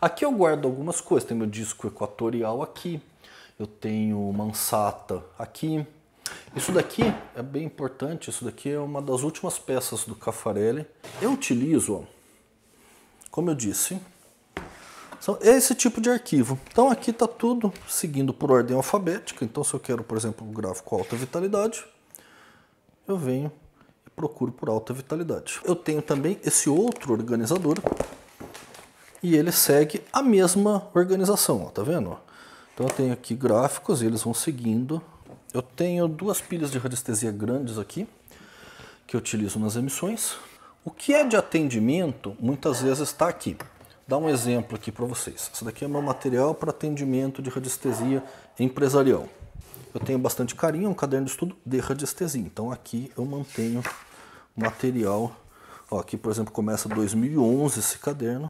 Aqui eu guardo algumas coisas, tem meu disco equatorial aqui, eu tenho mansata aqui. Isso daqui é bem importante, isso daqui é uma das últimas peças do Caffarelli. Eu utilizo, como eu disse, são esse tipo de arquivo. Então aqui está tudo seguindo por ordem alfabética. Então se eu quero, por exemplo, um gráfico alta vitalidade, eu venho e procuro por alta vitalidade. Eu tenho também esse outro organizador, e ele segue a mesma organização, ó, tá vendo? Então eu tenho aqui gráficos e eles vão seguindo. Eu tenho duas pilhas de radiestesia grandes aqui, que eu utilizo nas emissões. O que é de atendimento, muitas vezes está aqui. Dá um exemplo aqui para vocês. Isso daqui é meu material para atendimento de radiestesia empresarial. Eu tenho bastante carinho, um caderno de estudo de radiestesia. Então aqui eu mantenho material. Ó, aqui, por exemplo, começa 2011 esse caderno.